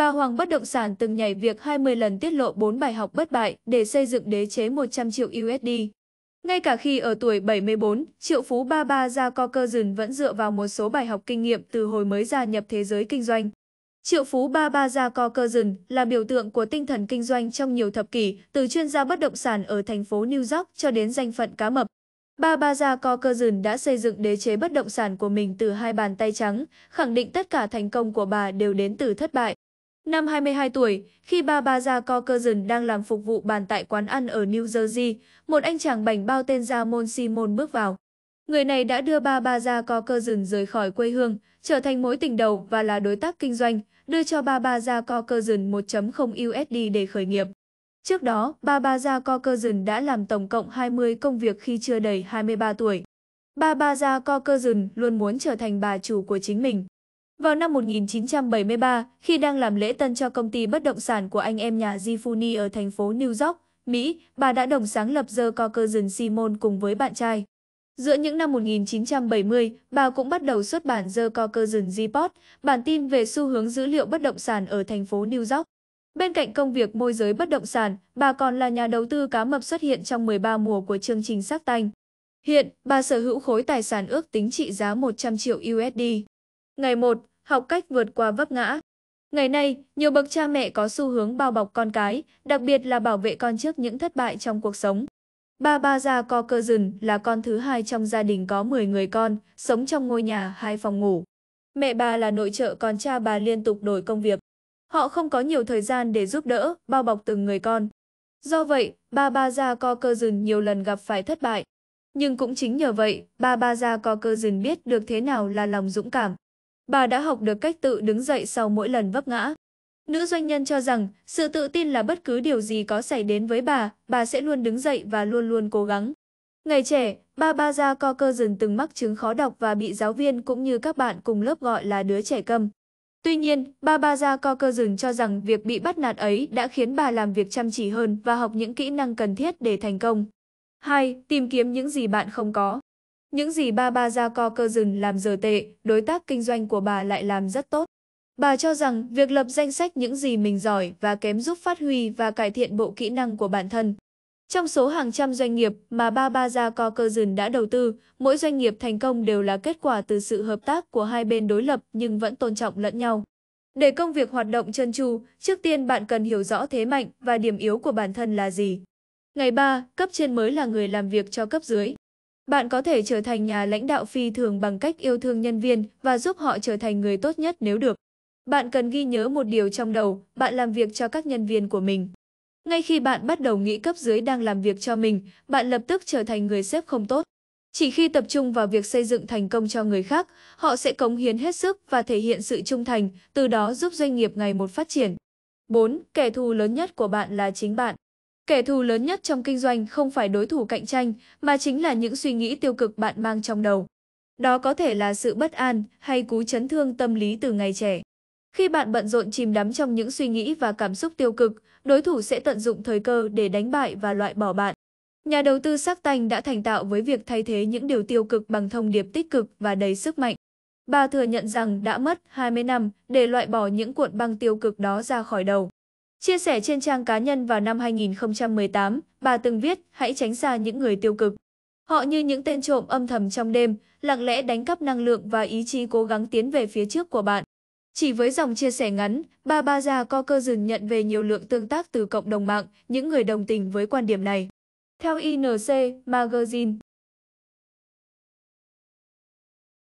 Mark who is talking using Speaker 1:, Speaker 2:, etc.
Speaker 1: Bà Hoàng Bất Động Sản từng nhảy việc 20 lần tiết lộ 4 bài học bất bại để xây dựng đế chế 100 triệu USD. Ngay cả khi ở tuổi 74, triệu phú ba ba ra co cơ dừng vẫn dựa vào một số bài học kinh nghiệm từ hồi mới gia nhập thế giới kinh doanh. Triệu phú ba ba gia co cơ dừng là biểu tượng của tinh thần kinh doanh trong nhiều thập kỷ, từ chuyên gia bất động sản ở thành phố New York cho đến danh phận cá mập. Ba ba gia co cơ dừng đã xây dựng đế chế bất động sản của mình từ hai bàn tay trắng, khẳng định tất cả thành công của bà đều đến từ thất bại. Năm 22 tuổi, khi ba bà già Caucasian đang làm phục vụ bàn tại quán ăn ở New Jersey, một anh chàng bảnh bao tên Jamon Simon bước vào. Người này đã đưa ba bà già Caucasian rời khỏi quê hương, trở thành mối tình đầu và là đối tác kinh doanh, đưa cho ba bà già Caucasian 1.0 USD để khởi nghiệp. Trước đó, ba bà già Caucasian đã làm tổng cộng 20 công việc khi chưa đầy 23 tuổi. Ba bà già Caucasian luôn muốn trở thành bà chủ của chính mình. Vào năm 1973, khi đang làm lễ tân cho công ty bất động sản của anh em nhà Gifuni ở thành phố New York, Mỹ, bà đã đồng sáng lập The Corcoran Simon cùng với bạn trai. Giữa những năm 1970, bà cũng bắt đầu xuất bản The Corcoran Report, bản tin về xu hướng dữ liệu bất động sản ở thành phố New York. Bên cạnh công việc môi giới bất động sản, bà còn là nhà đầu tư cá mập xuất hiện trong 13 mùa của chương trình Sắc Tanh. Hiện, bà sở hữu khối tài sản ước tính trị giá 100 triệu USD. Ngày 1. Học cách vượt qua vấp ngã Ngày nay, nhiều bậc cha mẹ có xu hướng bao bọc con cái, đặc biệt là bảo vệ con trước những thất bại trong cuộc sống. Ba ba già co cơ rừng là con thứ hai trong gia đình có 10 người con, sống trong ngôi nhà hai phòng ngủ. Mẹ bà là nội trợ còn cha bà liên tục đổi công việc. Họ không có nhiều thời gian để giúp đỡ, bao bọc từng người con. Do vậy, ba ba già co cơ rừng nhiều lần gặp phải thất bại. Nhưng cũng chính nhờ vậy, ba ba già co cơ rừng biết được thế nào là lòng dũng cảm, bà đã học được cách tự đứng dậy sau mỗi lần vấp ngã. Nữ doanh nhân cho rằng sự tự tin là bất cứ điều gì có xảy đến với bà, bà sẽ luôn đứng dậy và luôn luôn cố gắng. Ngày trẻ, ba ba gia co cơ dần từng mắc chứng khó đọc và bị giáo viên cũng như các bạn cùng lớp gọi là đứa trẻ câm. Tuy nhiên, ba ba gia co cơ dừng cho rằng việc bị bắt nạt ấy đã khiến bà làm việc chăm chỉ hơn và học những kỹ năng cần thiết để thành công. 2. Tìm kiếm những gì bạn không có những gì ba ba gia co cơ dừng làm giờ tệ, đối tác kinh doanh của bà lại làm rất tốt. Bà cho rằng việc lập danh sách những gì mình giỏi và kém giúp phát huy và cải thiện bộ kỹ năng của bản thân. Trong số hàng trăm doanh nghiệp mà ba ba gia co cơ dừng đã đầu tư, mỗi doanh nghiệp thành công đều là kết quả từ sự hợp tác của hai bên đối lập nhưng vẫn tôn trọng lẫn nhau. Để công việc hoạt động chân tru, trước tiên bạn cần hiểu rõ thế mạnh và điểm yếu của bản thân là gì. Ngày 3, cấp trên mới là người làm việc cho cấp dưới. Bạn có thể trở thành nhà lãnh đạo phi thường bằng cách yêu thương nhân viên và giúp họ trở thành người tốt nhất nếu được. Bạn cần ghi nhớ một điều trong đầu, bạn làm việc cho các nhân viên của mình. Ngay khi bạn bắt đầu nghĩ cấp dưới đang làm việc cho mình, bạn lập tức trở thành người sếp không tốt. Chỉ khi tập trung vào việc xây dựng thành công cho người khác, họ sẽ cống hiến hết sức và thể hiện sự trung thành, từ đó giúp doanh nghiệp ngày một phát triển. 4. Kẻ thù lớn nhất của bạn là chính bạn. Kẻ thù lớn nhất trong kinh doanh không phải đối thủ cạnh tranh, mà chính là những suy nghĩ tiêu cực bạn mang trong đầu. Đó có thể là sự bất an hay cú chấn thương tâm lý từ ngày trẻ. Khi bạn bận rộn chìm đắm trong những suy nghĩ và cảm xúc tiêu cực, đối thủ sẽ tận dụng thời cơ để đánh bại và loại bỏ bạn. Nhà đầu tư sắc tanh đã thành tạo với việc thay thế những điều tiêu cực bằng thông điệp tích cực và đầy sức mạnh. Bà thừa nhận rằng đã mất 20 năm để loại bỏ những cuộn băng tiêu cực đó ra khỏi đầu. Chia sẻ trên trang cá nhân vào năm 2018, bà từng viết hãy tránh xa những người tiêu cực. Họ như những tên trộm âm thầm trong đêm, lặng lẽ đánh cắp năng lượng và ý chí cố gắng tiến về phía trước của bạn. Chỉ với dòng chia sẻ ngắn, bà ba già co cơ dừng nhận về nhiều lượng tương tác từ cộng đồng mạng, những người đồng tình với quan điểm này. Theo INC Magazine,